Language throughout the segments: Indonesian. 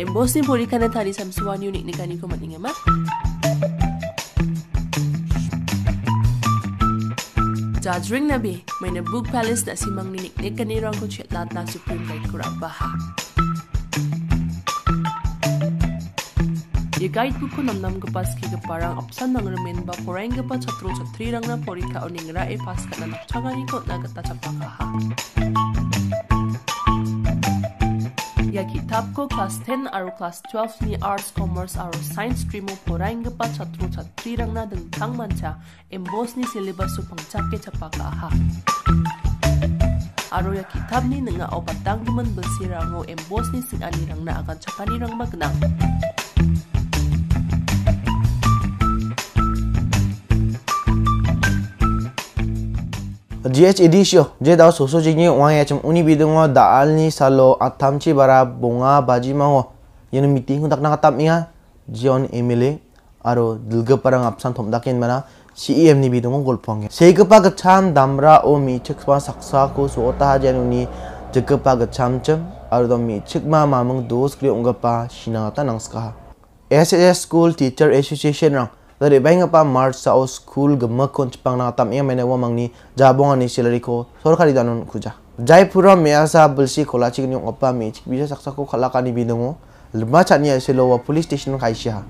embossing po ikanan tadi sam suan unik ni kaniko Jadi ring nabi, may na book palace na simang niniknik kanirang ko chet lahat na Supreme Court kurabaha. Ye guide book ko namnam gapas ki gaparang apsan nang remen ba porang gapa chatro chatri rang na porika oningra e pas ka na nakchangani ko na gata ya kitab ko class 10 aru class 12 ni arts, commerce aru science streamo porain gepa chatru chatri rang na deng tang manca embos ni cepaka aha. Aru ya ni nengga opat tanggiman besi rango embos sing anirang akan cakani rang जीएचईडीसीओ जेदा सोसो जिंगे वाया चम उनी बिदंग दालनी सालो आथामची बारा बोंगा बाजी मा यन मीटिंग तक ना तप मिया जियोन एमएलए आरो दिलग परंग अपसन थम दकेन मना सीएम नि बिदंग गोलफोंगे सेगपा गछाम दामरा ओ मीचक पा सक्सा को सोता जेन उनी जगपा गछामचम आरो दो मीचक मा मामंग दोस क्रियो उंगपा सिनाता नंगस्का एसएस स्कूल टीचर एसोसिएशन रंग dari bang apa March sao school gemuk kunci pangna tam yang mene wamang ni jabong ani silari ko sorkari danun kuja pura measa bersih kolachi ni apa mecik bisa saksa ko khalakani binango lma chani asilo ya wa police station kaisha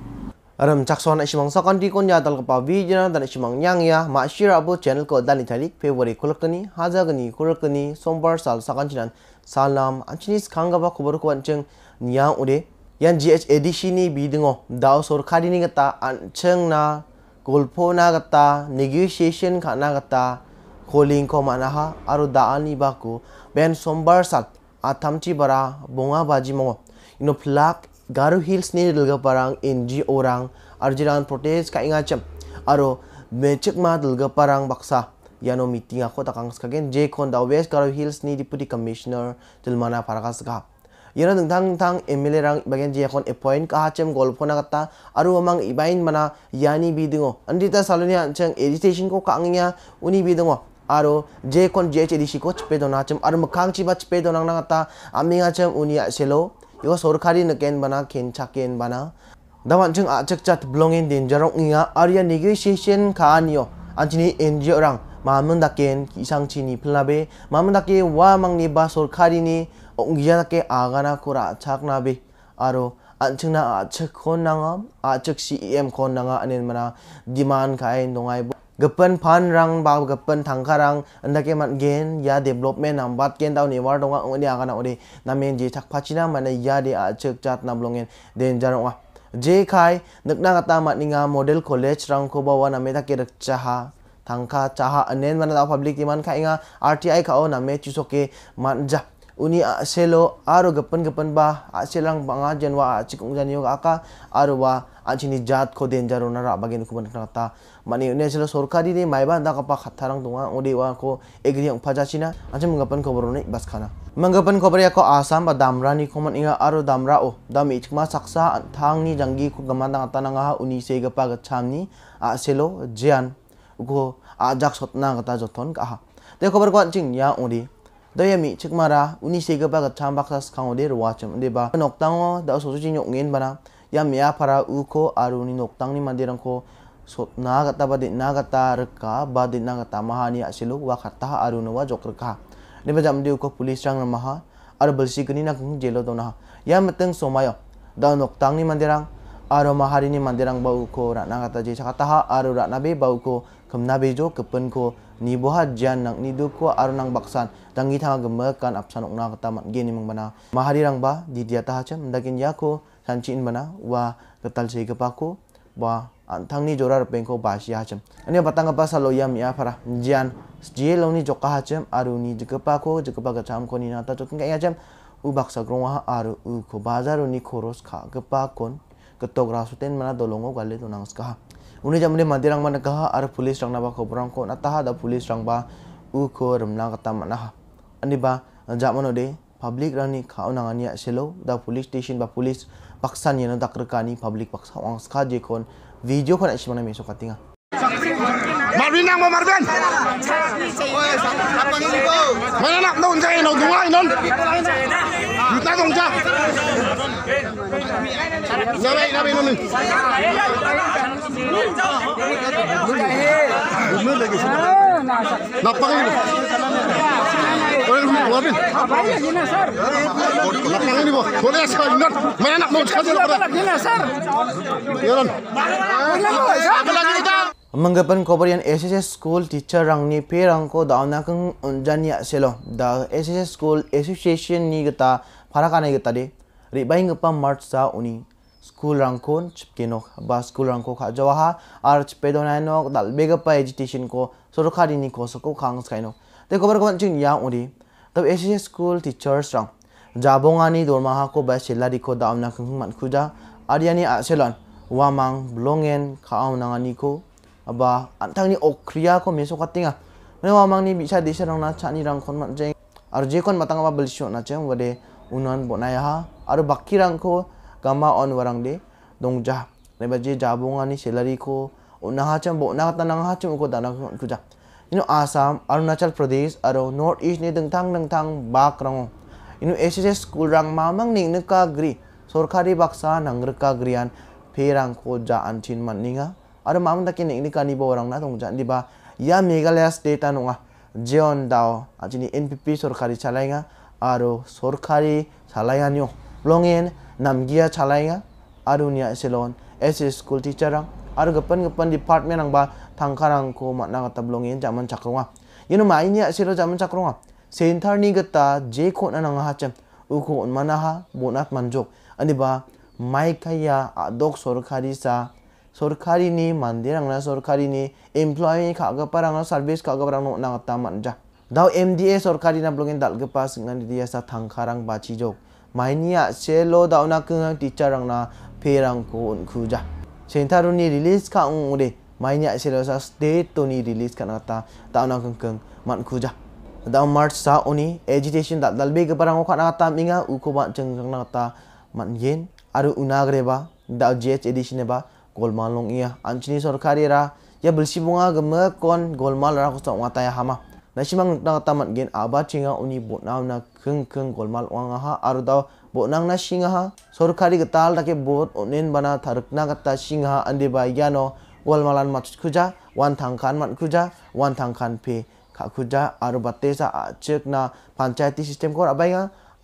aram chakson ashimang sakon di kon yadal kapa vi dan ashimang nyang ya ma shira bo channel ko dani tarik february kolakani hazagani kolakani sombar sal sakan chinan salam anchinis ba khobor kuan ceng nyang ude yan GHAD shini bidingo dao sorkari ni gata ancheng na golpo na gata negotiation ka na gata calling ko manaha aru daan ni baku ben sombar sat athamchi bara bonga baji mongo ino flak garu hills ni dilga parang NGO orang arjiran protest ka inga cham aru mechik ma dilga parang baksa yano meeting ako takang skagen je kon da west garu hills ni deputy commissioner tilmana paragas ga yena ding t a n g thang m l e rang bagen je kon e p o i n t ka hachem gol p o n a k a t a aru amang ibain mana yani bidingo andita salonia n c h e n g e d i c a t i o n ko kangya a n uni bidingo kon dona makang dona na nga uni na ken bana ken aru jia jia aru chiba kata chem ami chedi shi chpe chpe chem yo shelo ko a 로 제콘 제체 a n 고 츠페도나 쯤 c h 마캉치바 츠페도나 나갔다 아미가 쯤 n 니아 셀로 이거 소르카리 느겐 바나 a 차켄 바나 n 만쯤 아측자 블롱인 딘저롱 이야 아리아 니게시션 i 니요안치 o rang mamun daken isang chini plabe mamun dake wa mangni basol khari ni ongi ja dake aga na kura chak be aro anchung na achak khon nang achak si em khon nang anen mana diman kai dongai gepen pan rang ba gepen thangkarang andake man gen ya development nam bat gen daw ni war dong ang ni aga na ode namen je chak mana ya de achak chat na blongen den jaro Jai kai, nuk nang atamat ni model college rang kubawa na metake rakcha ha, tangka caha anen mana tau public timan khainga rti khao name chusoke manja uni selo aro gapan gapan ba aselang banga janwa cikung jani yoga aka aro wa achini jat ko den jaro na ra bagin kuban kata mani uni selo sorkari ni maiba da pa katarang tunga ode wa ko egri ang phaja china achim gapan ko ne bas khana mangapan khobor ya ko asam ba damra ni koman inga aro damra o dam ichma saksa thang ni jangi ku gamanda tananga uni se gapa gacham ni aselo jian uko ajak sotna kata joton kaha de kobar kwa ching ya uri Te yami mara uni sege ba ga cham baksa skang ode ruwa cem de ba o da so jing nyok ngen bana ya mya para uko aruni noktang ni mandirang ko na kata ba na ya ya kata reka ba de na kata mahani asilu wa kata aruna wa jok reka. ne ba jam di uko police rang maha ar bersi kini na kung jelo dona ya mateng somayo da noktang ni mandirang aro mahari ni mandirang ba uko ra kata je sakata ha aro ra be ba uko Kemna bejo jo kepen ko ni bohat jan nang ni du ko aru baksan tangi thanga gemakan kan apsan ukna kata mat ge ni mahari rang ba di dia ta hacem dakin ya ko sancin bana wa ketal sei ke paku ba antang ni jora pen ko ba sia hacem ani batang apa salo yam ya para jian je lo ni joka hacem aru ni jekepa ko jekepa ga cham ko ni ta jot ngai ya hacem grong wa aru u ko bazar ni khoros kha kon ketok rasuten mana dolongo gale tunang ska Uni mandi rang mana kaha ar polis rang naba kobrang ko nataha da polis rang ba u ko remna kata mana ani ba jamano de public rani kau nang ani ya selo da polis station ba polis paksan yena kerkani public paksa wang ska je kon video kon ashi mana mesok katinga Marvin nang mau Marvin. Mana nak jai nong dungai nong. Kita jai. Nabi, Nabi, Nabi. Bunlar lagi. Napang ini. Boleh rumah keluar ni. Napang ini boh. Boleh asal ingat. Mana nak mau cakap apa? Yalan. Apa lagi kita? Manggapan Kobarian SSS School Teacher Rangni Perangko Daunakang Unjani Selo. The SSS School Association ni kita Farah kanai kita deh. ribai ngepam march sa uni school rangkon chipke nok ba school rangko kha jawa ha ar chipe do nai nok dal bega pa education ko soro khari ni ko sokok khang skai nok te kobar kobar ching ya uni tab ss school teachers rang jabong ani dor ha ko ba selari ko da amna khung man khuja a selan wa mang blongen kha amna ani ko aba antang ni okriya ko meso khatinga ne wa mang ni bisa desa rang na chani rang khon man jeng ar je kon matang ba bilshon na chem wade उन्होंने बनाया और बाकी रंग को गमा ऑन वरंग दे दोंगजा ने बजे जाबोंगा नी सैलरी को नहा चम बो ना ता चम को दाना को कुजा इनो आसाम अरुणाचल प्रदेश और नॉर्थ ईस्ट ने दंगथांग दंगथांग बाक रंगो इनो एसएसएस स्कूल रंग मामंग निंग नका ग्री सरकारी बक्सा नंगर का ग्रियान फेरंग को जा अनचिन मनिंगा अरो ने ताकि निंग निका निबो रंग ना दोंगजा दिबा या मेघालय स्टेट नुंगा जियोन दाओ आजनी एनपीपी सरकारी चलाएगा aru sorkari chalayanyo longen namgiya chalaya aru nia selon as a school teacher aru gapan gapan department ang ba thangkarang ko matna gata longen jaman chakrunga yinu mai nia selo jaman chakrunga center ni gata je ko na nang ha cham u ko mana ha bonat manjok ani ba mai kaya adok sorkari sa sorkari ni mandirang na sorkari ni employee ka gaparang service ka gaparang no nang ta manja Dau MDA sorkari na blogin dal gepas ngan dia sa tangkarang bachijok. Mainia selo dau na kengang teacher na perang ko unkuja. Sentaru ni rilis ka ungure. Mainia selo sa state to ni rilis ka nata dau na kengkeng man kuja. Dau march sa oni agitation dal dal be geparang ka nata minga uko ba cengkang nata man yen aru unagreba dau GH edition ba golmalong ia. Anchini sorkari ra ya bunga gemek kon golmal ra ko sa ngata ya hama na mang na tamat gen aba chinga uni nau na keng gol golmal wanga ha aru bot nang na singa ha kari getal dake bot onen bana na kata singa ha ande ba wal ya golmalan mat kuja wan tangkan mat kuja wan tangkan pe kha kuja aru batesa achek na ti sistem kor abai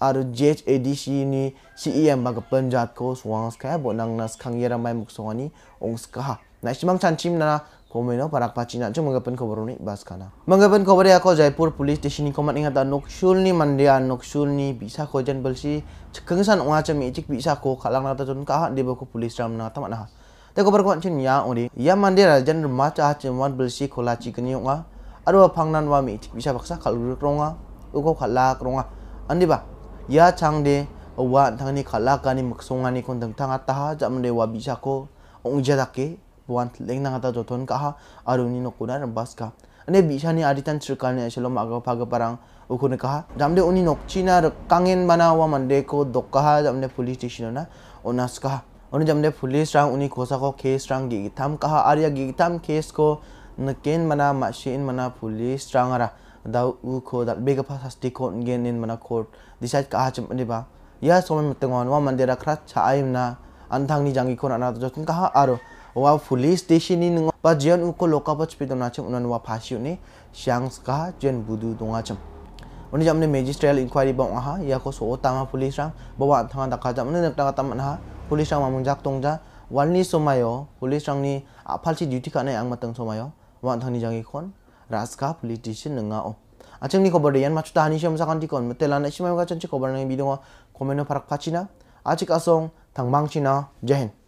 आरो जेच एडिसीनि सिइएम बा गपनजातखौ सुवांसखा ong खांगिरा na मुक्सङानि अंसखा नाइसिमां na komeno parak pachi na cuma mengapun kabar ni bas kana. mangapen kabar ya kau Jaipur Police Station komat ingat noksul ni mandia noksul ni bisa kau jan belsi cekengsan orang macam icik bisa ya, kau kalang ta jun kahak di baku polis ram nata mana. Tapi kabar kau chin ya ori ya mandia jan rumah cah cuman belsi kau laci kini orang. Aduh pangnan mi icik bisa baksa kalau ronga uko khala ronga Andi ba? या चांगे वाने खाला मकसोानी को दंगा तहा जमने वीसा को ओंजाके लेना जोथन कहा आरुनी नकुना रंबास का अने बीसा आरितान सरकार ने इसलो आगा फागपरंग उखुने कहा जमने उन्नी नक्चीना कांगेन बना हुआ मंडे को दोकहा जमने पुलिस स्टेशन ना उन्नास कहा उन्हें जमने पुलिस रंग उन्नी खोसा को केस रंग गिगिथाम कहा आर्या गिगिथाम केस को नकेन मना मशीन मना पुलिस रंगरा दाउ खो दाल बेगा फा सस्ती मना खो दिसाइड का हाचम निबा या सोम में तंगवान मंदिर खरा छाइम ना अंधांग नि जांगी खो ना तो जतन कहा आरो वा पुलिस स्टेशन नि नंग पा उको लोका पच पिदो तो ना छम उनन वा फासियु श्यांग्स का जेन बुदु दोंगा तो छम उनि जमने मेजिस्ट्रियल इंक्वायरी बा वहा या को सो तामा पुलिस रा बवा थांगा दका जम ने तम ना पुलिस रा मामुन जाक तोंग जा वालनी सोमायो पुलिस रा नि आफालसी ड्यूटी का ने आंग मतंग सोमायो वा थांगनी जांगी खोन raska politician nga o achang ni k o b a r yan machu tani a s h o m sakan ti kon metela na shimam ga chanchi k o b a r na n g bidonga komeno parak pachina achik asong t a n g m a n g china jehen